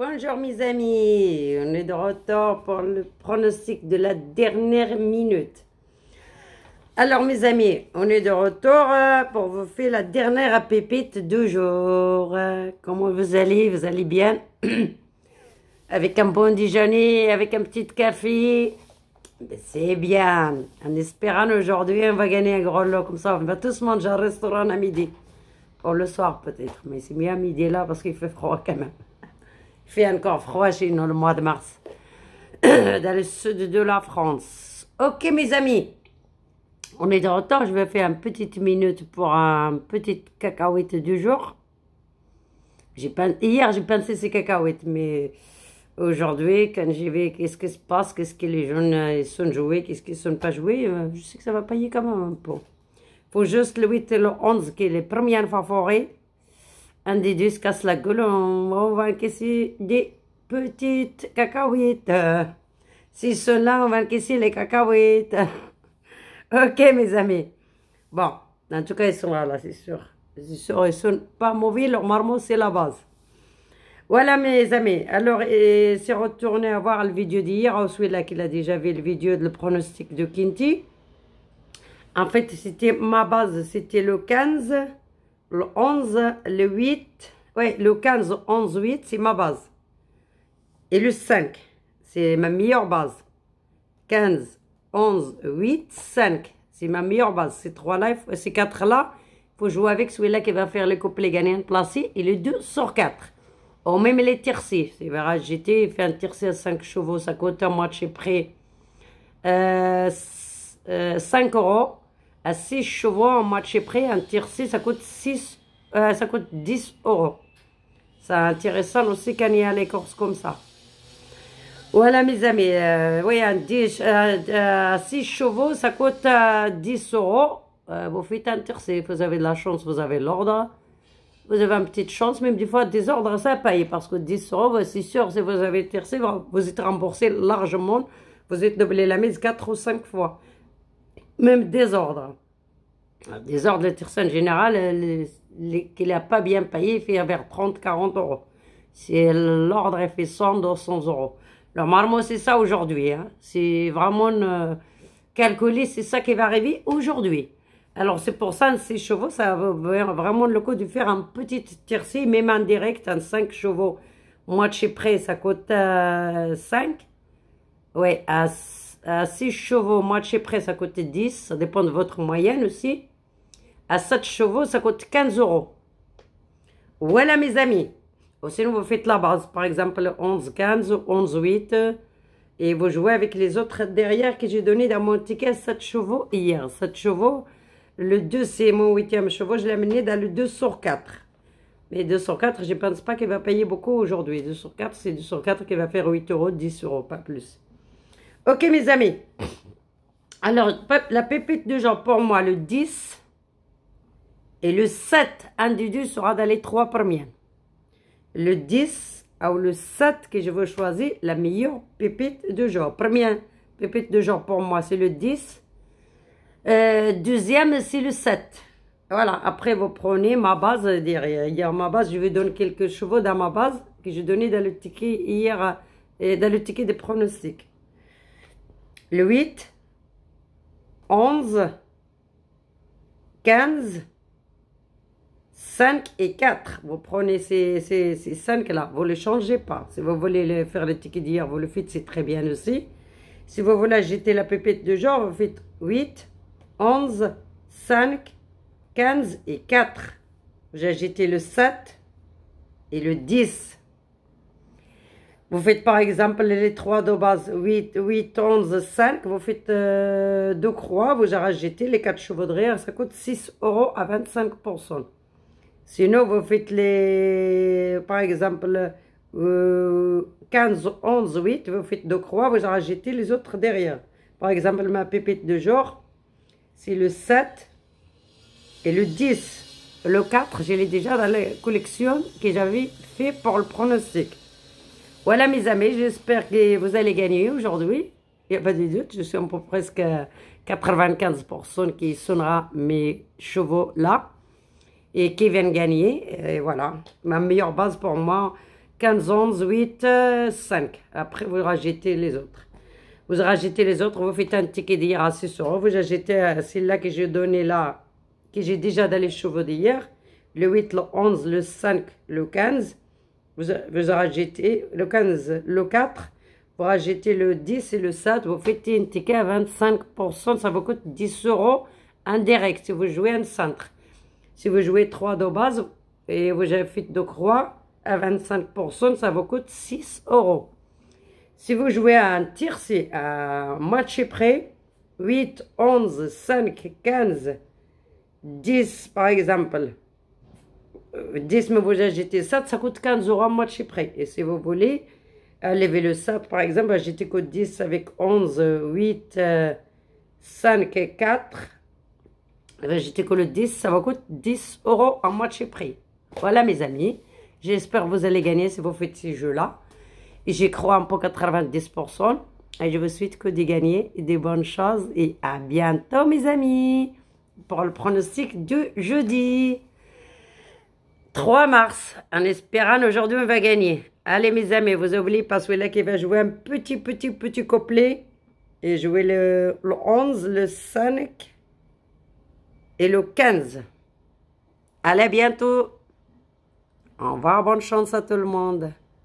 Bonjour mes amis, on est de retour pour le pronostic de la dernière minute. Alors mes amis, on est de retour euh, pour vous faire la dernière pépite du jour. Euh, comment vous allez Vous allez bien Avec un bon déjeuner, avec un petit café ben, C'est bien. En espérant aujourd'hui, on va gagner un gros lot comme ça. On va tous manger un restaurant à midi. Pour le soir peut-être, mais c'est mieux à midi là parce qu'il fait froid quand même fait encore froid chez nous le mois de mars. Dans le sud de la France. Ok mes amis. On est le retard. Je vais faire une petite minute pour un petit cacahuète du jour. Hier, j'ai pensé ces cacahuètes, mais aujourd'hui, quand j'y vais, qu'est-ce qui se passe Qu'est-ce que les jeunes sont joués Qu'est-ce qu'ils sont pas joués euh, Je sais que ça va payer quand même un peu. faut juste le 8 et le 11 qui est les premières favoris un des deux se casse la gueule, On va encaisser des petites cacahuètes. Si là, on va encaisser les cacahuètes. ok, mes amis. Bon, en tout cas, ils sont là, c'est sûr. C'est sûr, ils sont pas mauvais. Leur marmot, c'est la base. Voilà mes amis, alors c'est retourné à voir le vidéo d'hier, celui-là qui a déjà vu, le vidéo de le pronostic de Kinti. En fait, c'était ma base, c'était le 15, le 11, le 8, ouais, le 15, 11, 8, c'est ma base. Et le 5, c'est ma meilleure base. 15, 11, 8, 5, c'est ma meilleure base. Ces trois-là, ces quatre-là, il faut jouer avec celui-là qui va faire le couplet gagnant place. Et le 2 sur 4. Ou même les Il C'est vrai, j'étais fait un tiercé à 5 chevaux, ça coûte un match près. prêt euh, 5 euh, euros à 6 chevaux en matché prêt un tir 6, ça coûte 6, euh, ça coûte 10 euros. C'est intéressant aussi quand il y a les comme ça. Voilà mes amis, euh, oui, un 6 euh, chevaux, ça coûte 10 euros. vous faites un tir vous avez de la chance, vous avez l'ordre. Vous avez une petite chance, même des fois, des ordres, ça paye. Parce que 10 euros, c'est sûr, si vous avez le vous êtes remboursé largement. Vous êtes doublé la mise 4 ou 5 fois même désordre. Désordre, de personne générale, qu'il n'a pas bien payé, il fait vers 30-40 euros. l'ordre est fait 100, 200 euros. Normalement, c'est ça aujourd'hui. Hein. C'est vraiment calculé, c'est ça qui va arriver aujourd'hui. Alors, c'est pour ça, ces chevaux, ça va vraiment le coup de faire un petit tiercé, même en direct, en 5 chevaux. Moi, de chez près, ça coûte 5. Euh, ouais, à 5 à 6 chevaux, moitié près à côté 10. Ça dépend de votre moyenne aussi. À 7 chevaux, ça coûte 15 euros. Voilà, mes amis. Oh, sinon, vous faites la base. Par exemple, 11-15 ou 11-8. Et vous jouez avec les autres derrière que j'ai donné dans mon ticket 7 chevaux hier. 7 chevaux. Le 2, c'est mon 8e chevaux. Je l'ai amené dans le 2 sur 4. Mais 2 sur 4 je ne pense pas qu'il va payer beaucoup aujourd'hui. 2 sur 4 c'est 2 sur 4 qui va faire 8 euros, 10 euros, pas plus. Ok, mes amis. Alors, la pépite de jour pour moi, le 10 et le 7 individu sera dans les trois premiers. Le 10 ou le 7 que je veux choisir, la meilleure pépite de genre Première pépite de genre pour moi, c'est le 10. Euh, deuxième, c'est le 7. Voilà, après, vous prenez ma base. Hier, ma base, je vais donner quelques chevaux dans ma base que je donné dans le ticket hier, euh, dans le ticket des pronostics le 8, 11, 15, 5 et 4. Vous prenez ces, 5-là, vous ne les changez pas. Si vous voulez faire le ticket d'hier, vous le faites, c'est très bien aussi. Si vous voulez agiter la pépite de genre, vous faites 8, 11, 5, 15 et 4. J'ai agité le 7 et le 10. Vous faites par exemple les trois de base 8, 8, 11, 5. Vous faites euh, deux croix, vous rajoutez les quatre chevaux de Ça coûte 6 euros à 25%. Sinon, vous faites les, par exemple, 15, 11, 8. Vous faites deux croix, vous rajoutez les autres derrière. Par exemple, ma pépite de jour, c'est le 7 et le 10. Le 4, je l'ai déjà dans la collection que j'avais fait pour le pronostic. Voilà mes amis, j'espère que vous allez gagner aujourd'hui. Il n'y a pas de doute, je suis à peu presque 95% qui sonnera mes chevaux là et qui viennent gagner. Et voilà, ma meilleure base pour moi, 15, 11, 8, 5. Après, vous rajoutez les autres. Vous rajoutez les autres, vous faites un ticket d'hier à 6 euros. Vous rajoutez euh, celle-là que j'ai donné là, que j'ai déjà dans les chevaux d'hier. Le 8, le 11, le 5, le 15 vous, vous rajoutez le 15, le 4, vous rajoutez le 10 et le 7, vous faites un ticket à 25%, ça vous coûte 10 euros direct si vous jouez un centre. Si vous jouez 3 de base et vous avez fait de croix à 25%, ça vous coûte 6 euros. Si vous jouez un tir, c'est un match près, 8, 11, 5, 15, 10 par exemple. 10 vous j'étais ça ça coûte 15 euros à moitié prix. et si vous voulez euh, lever le ça, par exemple bah, j'étais que 10 avec 11 8 5 et 4 euh, j'étais que le 10 ça va coûter 10 euros à moitié prix voilà mes amis j'espère que vous allez gagner si vous faites ces jeux là et j'y crois un peu 90% et je vous souhaite que des gagnés et des bonnes choses et à bientôt mes amis pour le pronostic de jeudi 3 mars, en espérant aujourd'hui on va gagner. Allez mes amis, vous oubliez pas celui-là qui va jouer un petit, petit, petit couplet. Et jouer le, le 11, le 5 et le 15. Allez, bientôt. Au revoir, bonne chance à tout le monde.